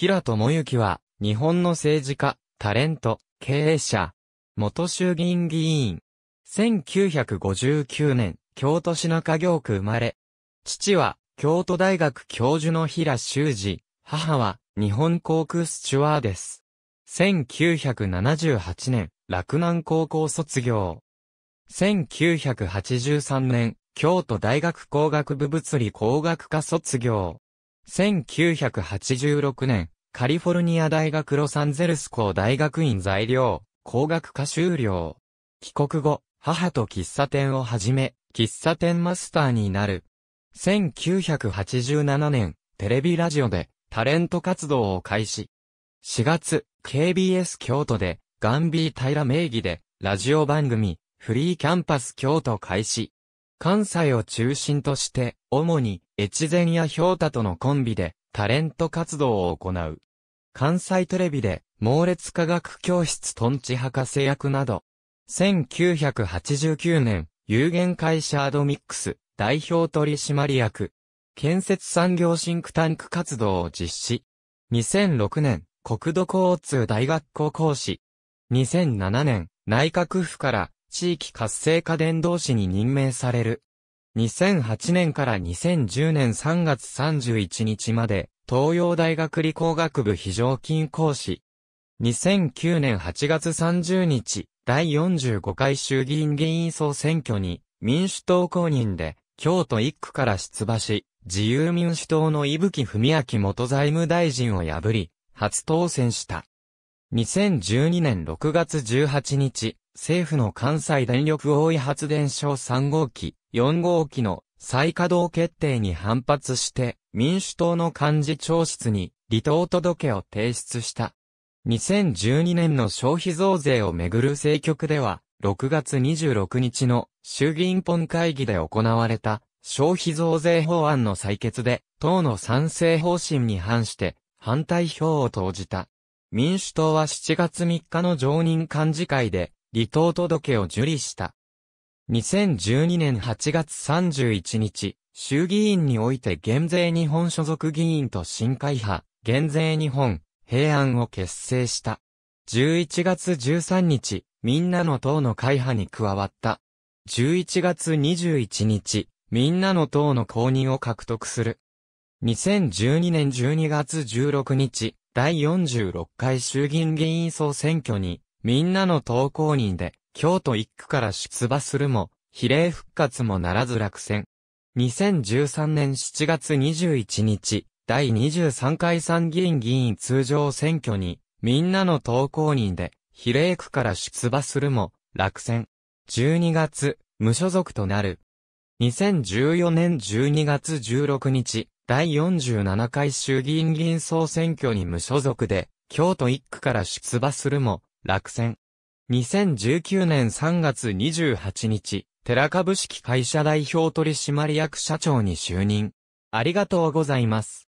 平智之は、日本の政治家、タレント、経営者、元衆議院議員。1959年、京都市中京区生まれ。父は、京都大学教授の平修二、母は、日本航空スチュワーです。1978年、洛南高校卒業。1983年、京都大学工学部物理工学科卒業。1986年、カリフォルニア大学ロサンゼルス校大学院材料、工学科修了。帰国後、母と喫茶店を始め、喫茶店マスターになる。1987年、テレビラジオでタレント活動を開始。4月、KBS 京都で、ガンビー平名義で、ラジオ番組、フリーキャンパス京都開始。関西を中心として、主に越前や氷太とのコンビで、タレント活動を行う。関西テレビで、猛烈科学教室トンチ博士役など、1989年、有限会社アドミックス、代表取締役、建設産業シンクタンク活動を実施。2006年、国土交通大学校講師。2007年、内閣府から地域活性化伝道師に任命される。2008年から2010年3月31日まで、東洋大学理工学部非常勤講師。2009年8月30日、第45回衆議院議員総選挙に、民主党公認で、京都1区から出馬し、自由民主党の伊吹文明元財務大臣を破り、初当選した。2012年6月18日、政府の関西電力大井発電所3号機、4号機の再稼働決定に反発して、民主党の幹事長室に離党届を提出した。2012年の消費増税をめぐる政局では、6月26日の衆議院本会議で行われた消費増税法案の採決で、党の賛成方針に反して反対票を投じた。民主党は7月3日の常任幹事会で離党届を受理した。2012年8月31日、衆議院において減税日本所属議員と新会派、減税日本、平安を結成した。11月13日、みんなの党の会派に加わった。11月21日、みんなの党の公認を獲得する。2012年12月16日、第46回衆議院議員総選挙に、みんなの投稿人で、京都一区から出馬するも、比例復活もならず落選。2013年7月21日、第23回参議院議員通常選挙に、みんなの投稿人で、比例区から出馬するも、落選。12月、無所属となる。2014年12月16日、第47回衆議院議員総選挙に無所属で、京都一区から出馬するも、落選。2019年3月28日、寺株式会社代表取締役社長に就任。ありがとうございます。